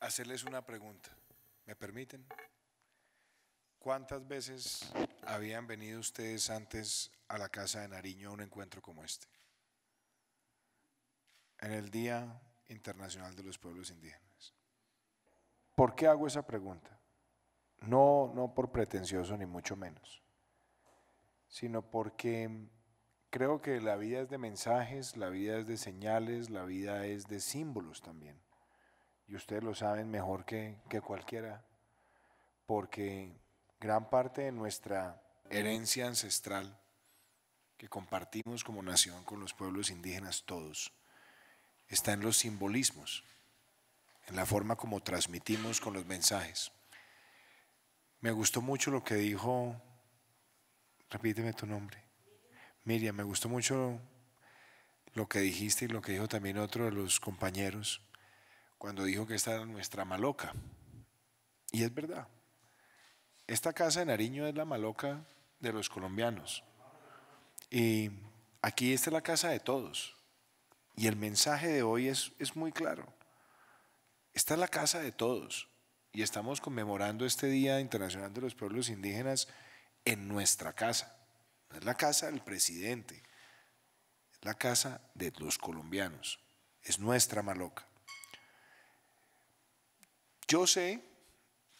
hacerles una pregunta. ¿Me permiten? ¿Cuántas veces habían venido ustedes antes a la casa de Nariño a un encuentro como este? En el Día Internacional de los Pueblos Indígenas. ¿Por qué hago esa pregunta? No, no por pretencioso ni mucho menos, sino porque creo que la vida es de mensajes, la vida es de señales, la vida es de símbolos también. Y ustedes lo saben mejor que, que cualquiera, porque gran parte de nuestra herencia ancestral que compartimos como nación con los pueblos indígenas todos está en los simbolismos, en la forma como transmitimos con los mensajes. Me gustó mucho lo que dijo, repíteme tu nombre. Miriam, me gustó mucho lo que dijiste y lo que dijo también otro de los compañeros cuando dijo que esta era nuestra maloca. Y es verdad. Esta casa de Nariño es la maloca de los colombianos. Y aquí esta la casa de todos. Y el mensaje de hoy es, es muy claro. Esta es la casa de todos. Y estamos conmemorando este Día Internacional de los Pueblos Indígenas en nuestra casa es la casa del presidente, es la casa de los colombianos, es nuestra maloca. Yo sé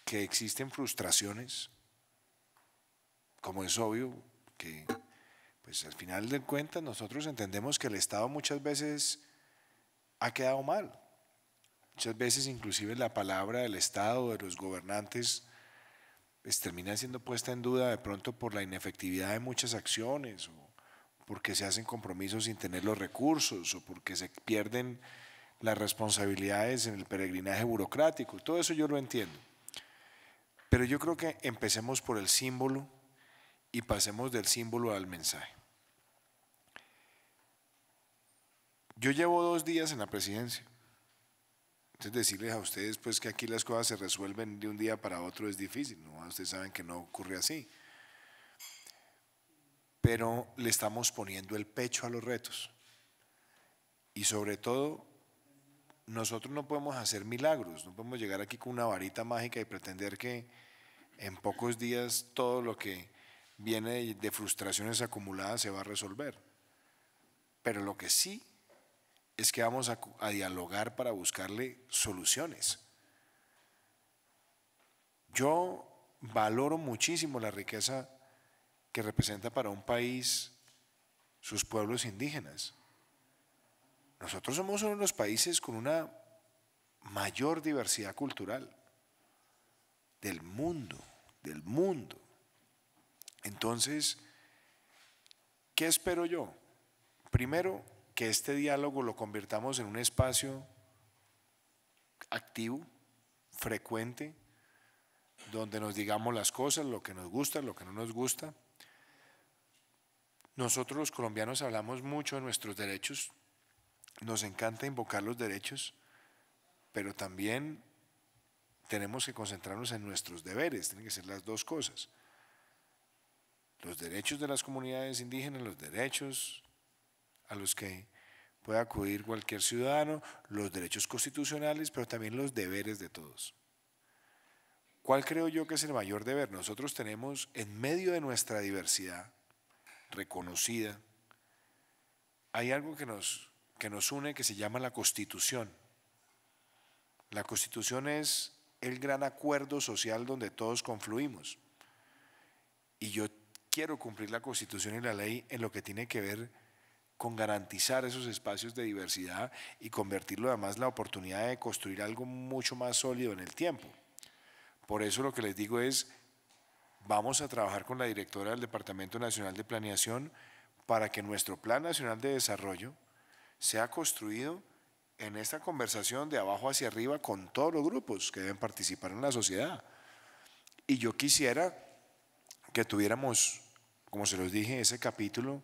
que existen frustraciones, como es obvio, que pues al final de cuentas nosotros entendemos que el Estado muchas veces ha quedado mal. Muchas veces inclusive la palabra del Estado, de los gobernantes, pues, termina siendo puesta en duda de pronto por la inefectividad de muchas acciones o porque se hacen compromisos sin tener los recursos o porque se pierden las responsabilidades en el peregrinaje burocrático. Todo eso yo lo entiendo. Pero yo creo que empecemos por el símbolo y pasemos del símbolo al mensaje. Yo llevo dos días en la presidencia decirles a ustedes pues que aquí las cosas se resuelven de un día para otro es difícil, ¿no? ustedes saben que no ocurre así. Pero le estamos poniendo el pecho a los retos. Y sobre todo, nosotros no podemos hacer milagros, no podemos llegar aquí con una varita mágica y pretender que en pocos días todo lo que viene de frustraciones acumuladas se va a resolver. Pero lo que sí es que vamos a, dialogar para buscarle soluciones. Yo valoro muchísimo la riqueza que representa para un país sus pueblos indígenas. Nosotros somos uno de los países con una mayor diversidad cultural del mundo, del mundo. Entonces, ¿qué espero yo? Primero, que este diálogo lo convirtamos en un espacio activo, frecuente, donde nos digamos las cosas, lo que nos gusta, lo que no nos gusta. Nosotros los colombianos hablamos mucho de nuestros derechos, nos encanta invocar los derechos, pero también tenemos que concentrarnos en nuestros deberes, tienen que ser las dos cosas. Los derechos de las comunidades indígenas, los derechos a los que puede acudir cualquier ciudadano, los derechos constitucionales, pero también los deberes de todos. ¿Cuál creo yo que es el mayor deber? Nosotros tenemos en medio de nuestra diversidad reconocida, hay algo que nos, que nos une que se llama la Constitución. La Constitución es el gran acuerdo social donde todos confluimos. Y yo quiero cumplir la Constitución y la ley en lo que tiene que ver con garantizar esos espacios de diversidad y convertirlo además en la oportunidad de construir algo mucho más sólido en el tiempo. Por eso lo que les digo es, vamos a trabajar con la directora del Departamento Nacional de Planeación para que nuestro Plan Nacional de Desarrollo sea construido en esta conversación de abajo hacia arriba con todos los grupos que deben participar en la sociedad. Y yo quisiera que tuviéramos, como se los dije, ese capítulo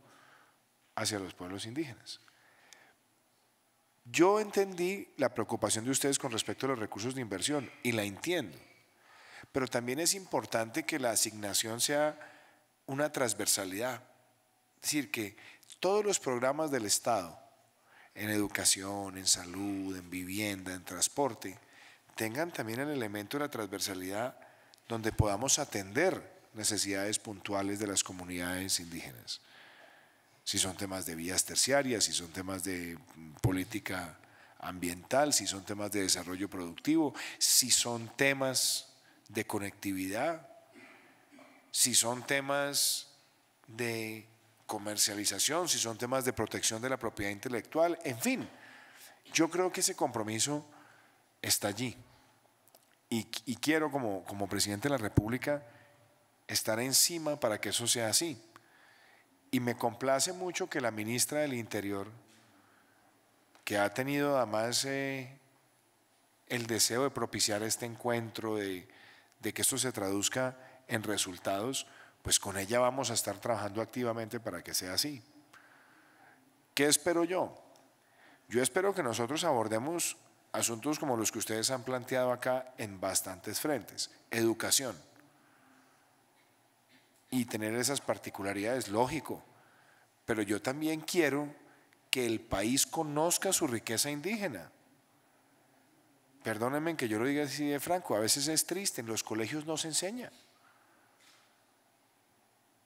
hacia los pueblos indígenas. Yo entendí la preocupación de ustedes con respecto a los recursos de inversión y la entiendo, pero también es importante que la asignación sea una transversalidad, es decir, que todos los programas del Estado, en educación, en salud, en vivienda, en transporte, tengan también el elemento de la transversalidad donde podamos atender necesidades puntuales de las comunidades indígenas si son temas de vías terciarias, si son temas de mm, política ambiental, si son temas de desarrollo productivo, si son temas de conectividad, si son temas de comercialización, si son temas de protección de la propiedad intelectual, en fin, yo creo que ese compromiso está allí. Y, quiero como, como presidente de la República estar encima para que eso sea así. Y me complace mucho que la ministra del Interior, que ha tenido además eh, el deseo de propiciar este encuentro, de, de que esto se traduzca en resultados, pues con ella vamos a estar trabajando activamente para que sea así. ¿Qué espero yo? Yo espero que nosotros abordemos asuntos como los que ustedes han planteado acá en bastantes frentes. Educación y tener esas particularidades, lógico, pero yo también quiero que el país conozca su riqueza indígena. Perdónenme que yo lo diga así de franco, a veces es triste, en los colegios no se enseña.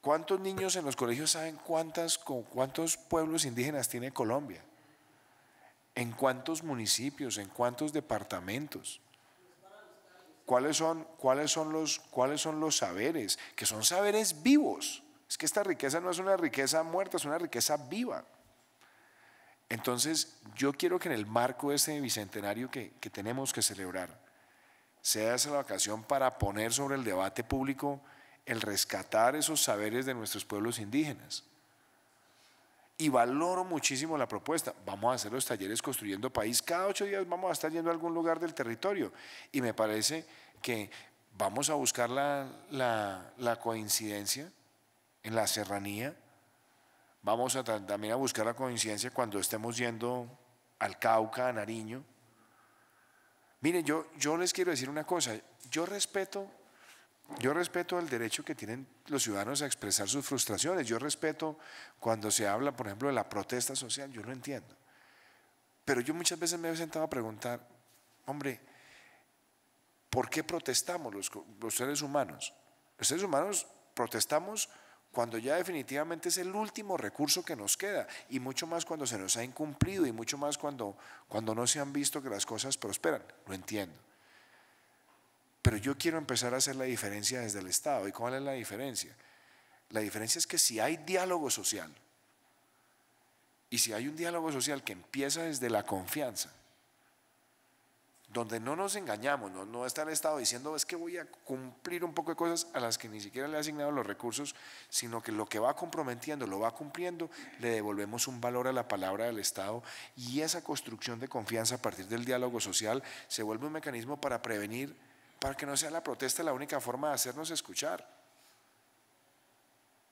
¿Cuántos niños en los colegios saben cuántas, cuántos pueblos indígenas tiene Colombia? ¿En cuántos municipios? ¿En cuántos departamentos? ¿Cuáles son, cuáles, son los, ¿Cuáles son los saberes? Que son saberes vivos. Es que esta riqueza no es una riqueza muerta, es una riqueza viva. Entonces, yo quiero que en el marco de este bicentenario que, que tenemos que celebrar, sea esa la ocasión para poner sobre el debate público el rescatar esos saberes de nuestros pueblos indígenas y valoro muchísimo la propuesta. Vamos a hacer los talleres construyendo país. Cada ocho días vamos a estar yendo a algún lugar del territorio. Y me parece que vamos a buscar la, coincidencia en la serranía. Vamos a también a buscar la coincidencia cuando estemos yendo al Cauca, a Nariño. Miren, yo, yo les quiero decir una cosa. Yo respeto yo respeto el derecho que tienen los ciudadanos a expresar sus frustraciones. Yo respeto cuando se habla, por ejemplo, de la protesta social, yo lo entiendo. Pero yo muchas veces me he sentado a preguntar, hombre, ¿por qué protestamos los, los seres humanos? Los seres humanos protestamos cuando ya definitivamente es el último recurso que nos queda, y mucho más cuando se nos ha incumplido, y mucho más cuando, cuando no se han visto que las cosas prosperan. Lo entiendo. Pero yo quiero empezar a hacer la diferencia desde el Estado. ¿Y cuál es la diferencia? La diferencia es que si hay diálogo social, y si hay un diálogo social que empieza desde la confianza, donde no nos engañamos, no, está el Estado diciendo es que voy a cumplir un poco de cosas a las que ni siquiera le ha asignado los recursos, sino que lo que va comprometiendo, lo va cumpliendo, le devolvemos un valor a la palabra del Estado y esa construcción de confianza a partir del diálogo social se vuelve un mecanismo para prevenir para que no sea la protesta la única forma de hacernos escuchar.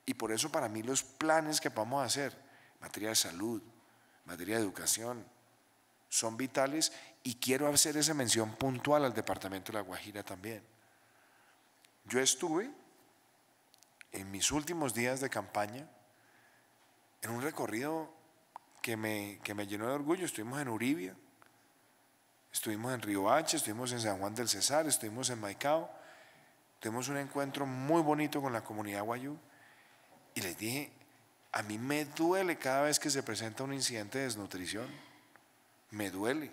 Y por eso para mí los planes que vamos a hacer, materia de salud, materia de educación, son vitales y quiero hacer esa mención puntual al departamento de La Guajira también. Yo estuve en mis últimos días de campaña en un recorrido que me, que me llenó de orgullo. Estuvimos en Uribia, Estuvimos en Río h estuvimos en San Juan del Cesar, estuvimos en Maicao. Tuvimos un encuentro muy bonito con la comunidad guayú y les dije, a mí me duele cada vez que se presenta un incidente de desnutrición. Me duele.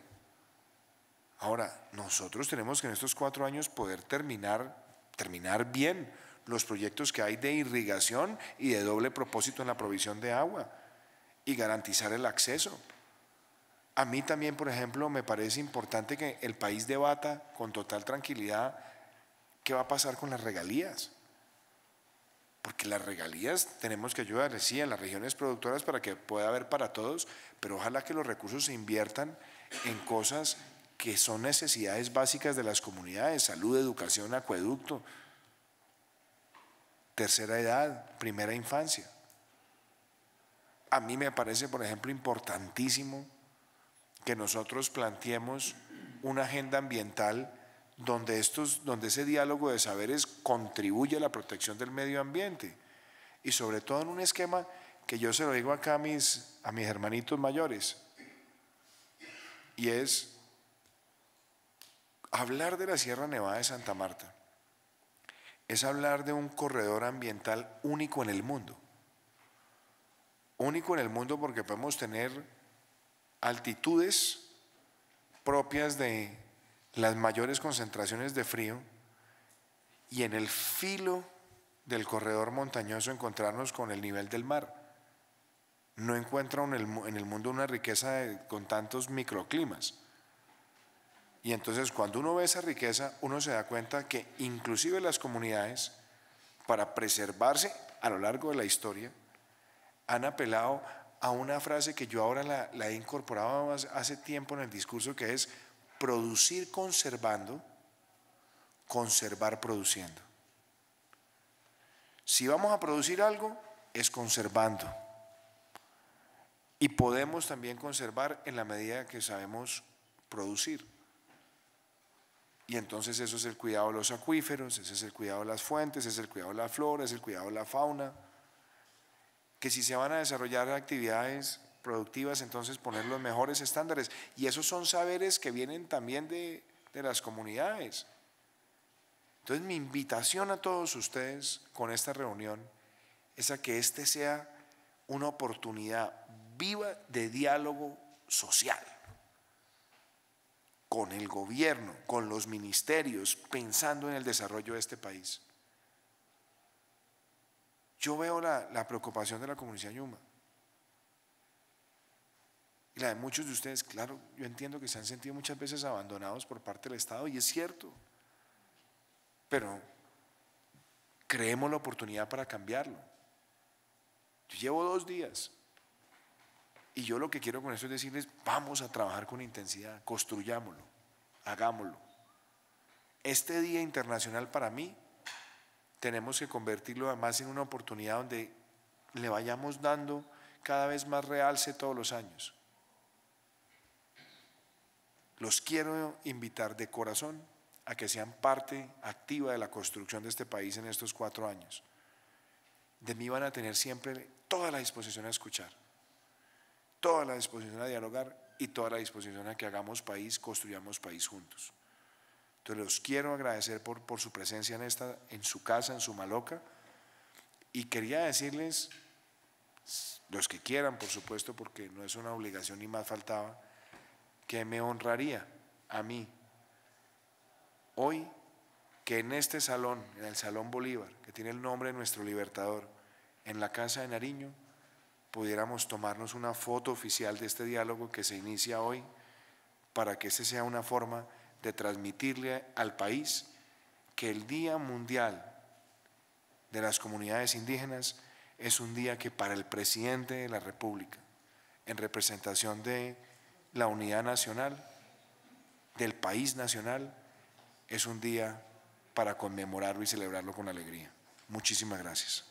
Ahora, nosotros tenemos que en estos cuatro años poder terminar, terminar bien los proyectos que hay de irrigación y de doble propósito en la provisión de agua y garantizar el acceso. A mí también, por ejemplo, me parece importante que el país debata con total tranquilidad qué va a pasar con las regalías. Porque las regalías tenemos que ayudar, sí, en las regiones productoras para que pueda haber para todos, pero ojalá que los recursos se inviertan en cosas que son necesidades básicas de las comunidades, salud, educación, acueducto, tercera edad, primera infancia. A mí me parece, por ejemplo, importantísimo que nosotros planteemos una agenda ambiental donde, estos, donde ese diálogo de saberes contribuye a la protección del medio ambiente y sobre todo en un esquema que yo se lo digo acá a mis, a mis hermanitos mayores y es hablar de la Sierra Nevada de Santa Marta es hablar de un corredor ambiental único en el mundo. Único en el mundo porque podemos tener altitudes propias de las mayores concentraciones de frío y en el filo del corredor montañoso encontrarnos con el nivel del mar. No encuentra en el mundo una riqueza con tantos microclimas. Y entonces cuando uno ve esa riqueza, uno se da cuenta que inclusive las comunidades, para preservarse a lo largo de la historia, han apelado a una frase que yo ahora la, he incorporado hace tiempo en el discurso, que es producir conservando, conservar produciendo. Si vamos a producir algo, es conservando. Y podemos también conservar en la medida que sabemos producir. Y entonces eso es el cuidado de los acuíferos, ese es el cuidado de las fuentes, es el cuidado de la flora, es el cuidado de la fauna que si se van a desarrollar actividades productivas, entonces poner los mejores estándares. Y esos son saberes que vienen también de, de las comunidades. Entonces mi invitación a todos ustedes con esta reunión es a que este sea una oportunidad viva de diálogo social con el gobierno, con los ministerios, pensando en el desarrollo de este país. Yo veo la, preocupación de la comunidad Yuma. Y la de muchos de ustedes, claro, yo entiendo que se han sentido muchas veces abandonados por parte del Estado, y es cierto. Pero creemos la oportunidad para cambiarlo. Yo llevo dos días. Y yo lo que quiero con esto es decirles, vamos a trabajar con intensidad, construyámoslo, hagámoslo. Este Día Internacional para mí tenemos que convertirlo además en una oportunidad donde le vayamos dando cada vez más realce todos los años. Los quiero invitar de corazón a que sean parte activa de la construcción de este país en estos cuatro años. De mí van a tener siempre toda la disposición a escuchar, toda la disposición a dialogar y toda la disposición a que hagamos país, construyamos país juntos los quiero agradecer por, su presencia en, esta, en su casa, en su maloca. Y quería decirles, los que quieran, por supuesto, porque no es una obligación ni más faltaba, que me honraría a mí hoy que en este salón, en el Salón Bolívar, que tiene el nombre de nuestro libertador, en la Casa de Nariño, pudiéramos tomarnos una foto oficial de este diálogo que se inicia hoy para que ese sea una forma de transmitirle al país que el Día Mundial de las Comunidades Indígenas es un día que para el presidente de la República, en representación de la unidad nacional, del país nacional, es un día para conmemorarlo y celebrarlo con alegría. Muchísimas gracias.